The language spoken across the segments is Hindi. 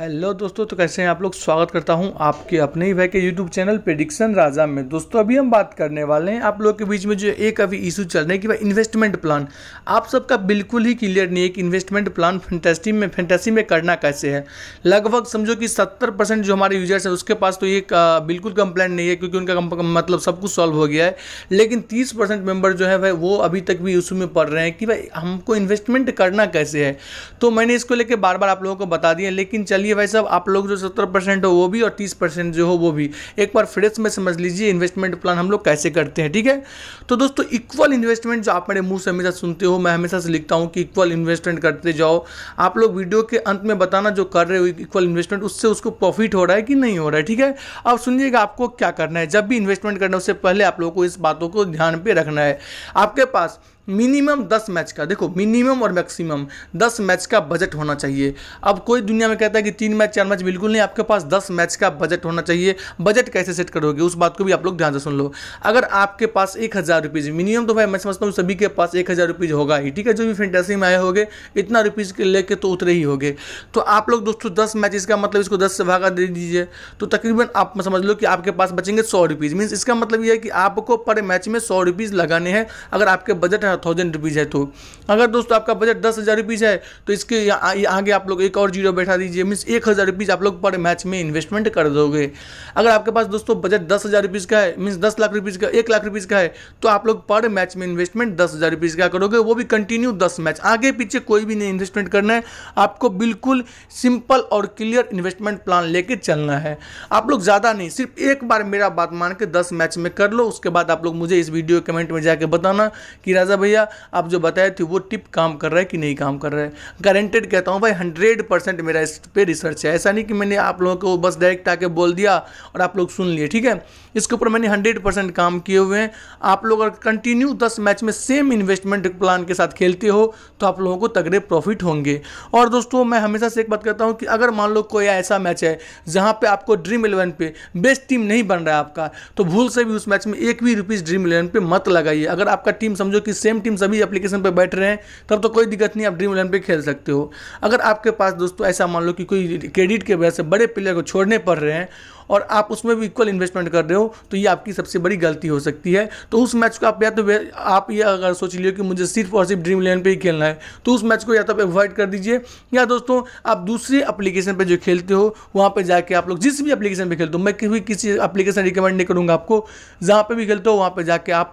हेलो दोस्तों तो कैसे हैं आप लोग स्वागत करता हूं आपके अपने ही भाई के यूट्यूब चैनल प्रिडिक्शन राजा में दोस्तों अभी हम बात करने वाले हैं आप लोगों के बीच में जो एक अभी इशू चल रहा है कि भाई इन्वेस्टमेंट प्लान आप सबका बिल्कुल ही क्लियर नहीं है कि इन्वेस्टमेंट प्लान फैंटेसी में फैंटेसी में करना कैसे है लगभग समझो कि सत्तर जो हमारे यूजर्स हैं उसके पास तो ये बिल्कुल कंप्लेन नहीं है क्योंकि उनका मतलब सब कुछ सॉल्व हो गया है लेकिन तीस परसेंट जो है भाई वो अभी तक भी इशू में पड़ रहे हैं कि भाई हमको इन्वेस्टमेंट करना कैसे है तो मैंने इसको लेकर बार बार आप लोगों को बता दिया लेकिन चलिए चलिए भाई साहब आप लोग जो सत्तर परसेंट हो वो भी और तीस परसेंट जो हो वो भी एक बार फ्रेश में समझ लीजिए इन्वेस्टमेंट प्लान हम लोग कैसे करते हैं ठीक है तो दोस्तों इक्वल इन्वेस्टमेंट जो आप मेरे मुँह से हमेशा सुनते हो मैं हमेशा से लिखता हूँ कि इक्वल इन्वेस्टमेंट करते जाओ आप लोग वीडियो के अंत में बताना जो कर रहे हो इक्वल इन्वेस्टमेंट उससे उसको प्रॉफिट हो रहा है कि नहीं हो रहा है ठीक है अब सुनिएगा आपको क्या करना है जब भी इन्वेस्टमेंट करना है उससे पहले आप लोगों को इस बातों को ध्यान पर रखना है आपके पास मिनिमम दस मैच का देखो मिनिमम और मैक्सिमम दस मैच का बजट होना चाहिए अब कोई दुनिया में कहता है कि तीन मैच चार मैच बिल्कुल नहीं आपके पास दस मैच का बजट होना चाहिए बजट कैसे सेट करोगे उस बात को भी आप लोग ध्यान से सुन लो अगर आपके पास एक हज़ार रुपीज़ मिनिमम तो भाई मैं समझता हूँ सभी के पास एक हज़ार रुपीज़ होगा ही ठीक है जो भी फेंटेसी में आए होगे इतना रुपीज़ के लेके तो उतरे ही होगे तो आप लोग दोस्तों दस मैच इसका मतलब इसको दस से भागा दे दीजिए तो तकरीबन आप समझ लो कि आपके पास बचेंगे सौ रुपीज़ मीन्स इसका मतलब यह है कि आपको पर मैच में सौ रुपीज़ लगाने हैं अगर आपके बजट है थाउजेंड रुपीज़ है तो अगर दोस्तों आपका बजट दस हज़ार रुपीज़ है तो इसके आगे आप लोग एक और जीरो बैठा दीजिए मीन्स एक हज़ार रुपीज़ आप लोग पर मैच में इन्वेस्टमेंट कर दोगे अगर आपके पास दोस्तों बजट दस हज़ार रुपीज़ का है मीन्स दस लाख रुपीज़ का एक लाख रुपीज़ का है तो आप लोग पर मैच में इन्वेस्टमेंट दस हज़ार रुपीज़ का करोगे वो भी कंटिन्यू दस मैच आगे पीछे कोई भी नहीं इन्वेस्टमेंट करना है आपको बिल्कुल सिंपल और क्लियर इन्वेस्टमेंट प्लान लेके चलना है आप लोग ज़्यादा नहीं सिर्फ एक बार मेरा बात मान के दस मैच में कर लो उसके बाद आप लोग मुझे इस वीडियो कमेंट में जाके बताना कि राजा भैया आप जो बताए थे वो टिप काम कर रहा है कि नहीं काम कर रहा है गारंटेड कहता हूँ भाई हंड्रेड परसेंट मेरा इस पर रिसर्च है ऐसा नहीं कि मैंने आप लोगों को बस डायरेक्ट आके बोल दिया और आप लोग सुन लिए ठीक है इसके ऊपर मैंने हंड्रेड परसेंट काम किए हुए हैं आप लोग अगर कंटिन्यू दस मैच में सेम इन्वेस्टमेंट प्लान के साथ खेलते हो तो आप लोगों को तगड़े प्रॉफिट होंगे और दोस्तों मैं हमेशा से एक बात कहता हूँ कि अगर मान लो कोई ऐसा मैच है जहाँ पर आपको ड्रीम इलेवन पे बेस्ट टीम नहीं बन रहा है आपका तो भूल से भी उस मैच में एक भी रुपीज़ ड्रीम इलेवन पर मत लगाइए अगर आपका टीम समझो कि सेम सेम टीम सभी एप्लीकेशन पर बैठ रहे हैं तब तो कोई दिक्कत नहीं आप ड्रीम इलेवन पर खेल सकते हो अगर आपके पास दोस्तों ऐसा मान लो कि कोई क्रेडिट के वजह से बड़े प्लेयर को छोड़ने पड़ रहे हैं और आप उसमें भी इक्वल इन्वेस्टमेंट कर रहे हो तो ये आपकी सबसे बड़ी गलती हो सकती है तो उस मैच को आप या तो आप ये अगर सोच लियो कि मुझे सिर्फ और सिर्फ ड्रीम इलेवन पर ही खेलना है तो उस मैच को या तो आप अवॉइड कर दीजिए या दोस्तों आप दूसरे अप्लीकेशन पर जो खेलते हो वहाँ पर जाके आप लोग जिस भी अप्लीकेशन पर खेलते हो मैं भी किसी अप्लीकेशन रिकमेंड नहीं करूँगा आपको जहाँ पर भी खेलते हो वहाँ पर जाके आप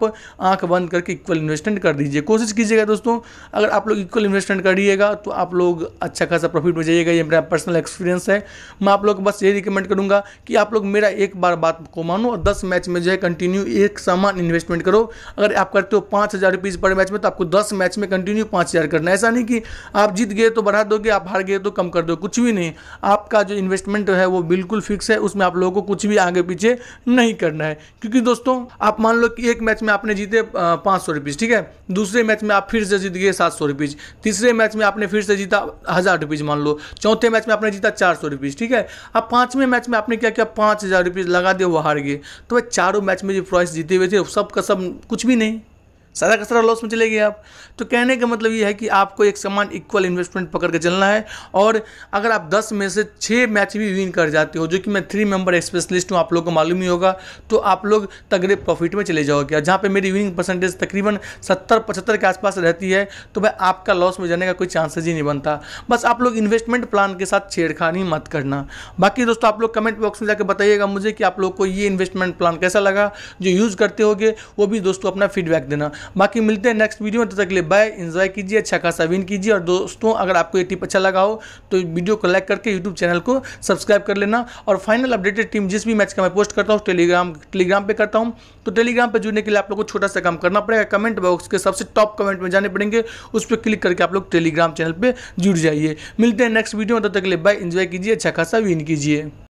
आँख बंद करके इक्वल इन्वेस्टमेंट कर दीजिए कोशिश कीजिएगा दोस्तों अगर आप लोग इक्वल इन्वेस्टमेंट करिएगा तो आप लोग अच्छा खासा प्रॉफिट में जाइएगा ये मेरा पर्सनल एक्सपीरियंस है मैं आप लोग को बस ये रिकमेंड करूँगा कि आप लोग मेरा एक बार बात को मानो और दस मैच में जो है कंटिन्यू एक समान इन्वेस्टमेंट करो अगर आप करते हो पाँच हज़ार रुपीज़ पर मैच में तो आपको दस मैच में कंटिन्यू पाँच हज़ार करना ऐसा नहीं कि आप जीत गए तो बढ़ा दोगे आप हार गए तो कम कर दो कुछ भी नहीं आपका जो इन्वेस्टमेंट है वो बिल्कुल फिक्स है उसमें आप लोगों को कुछ भी आगे पीछे नहीं करना है क्योंकि दोस्तों आप मान लो कि एक मैच में आपने जीते पाँच सौ रुपीज़ ठीक है दूसरे मैच में आप फिर से जीत गए सात सौ रुपीज़ तीसरे मैच में आपने फिर से जीता हज़ार रुपीज़ मान लो चौथे मैच में आपने जीता चार सौ रुपीज़ ठीक है अब पाँचवें मैच में आपने क्या किया पाँच हज़ार रुपीज़ लगा दिए वो हार गए तो वह चारों मैच में जो प्राइस जीते हुए थे सब का सब कुछ भी नहीं सारा का सारा लॉस में चले गए आप तो कहने का मतलब ये है कि आपको एक समान इक्वल इन्वेस्टमेंट पकड़ के चलना है और अगर आप 10 में से 6 मैच भी विन कर जाते हो जो कि मैं थ्री मेंबर स्पेशलिस्ट हूँ आप लोग को मालूम ही होगा तो आप लोग तगड़े प्रॉफिट में चले जाओगे जहाँ पर मेरी विनिंग परसेंटेज तकरीबन सत्तर पचहत्तर के आसपास रहती है तो भाई आपका लॉस में जाने का कोई चांसेज ही नहीं बनता बस आप लोग इन्वेस्टमेंट प्लान के साथ छेड़खानी मत करना बाकी दोस्तों आप लोग कमेंट बॉक्स में जाकर बताइएगा मुझे कि आप लोग को ये इन्वेस्टमेंट प्लान कैसा लगा जो यूज़ करते होगे वो भी दोस्तों अपना फीडबैक देना बाकी मिलते हैं नेक्स्ट वीडियो में तब तक के लिए बाय इन्जॉय कीजिए अच्छा खासा विन कीजिए और दोस्तों अगर आपको ये टिप अच्छा लगा हो तो वीडियो को लाइक करके यूट्यूब चैनल को सब्सक्राइब कर लेना और फाइनल अपडेटेड टीम जिस भी मैच का मैं पोस्ट करता हूँ टेलीग्राम टेलीग्राम पर करता हूँ तो टेलीग्राम पर जुड़ने के लिए आप लोग को छोटा सा काम करना पड़ेगा कमेंट बॉक्स के सबसे टॉप कमेंट में जाने पड़ेंगे उस पर क्लिक करके आप लोग टेलीग्राम चैनल पर जुड़ जाइए मिलते हैं नेक्स्ट वीडियो में तब तक के लिए बाय इन्जॉय कीजिए अच्छा खासा विन कीजिए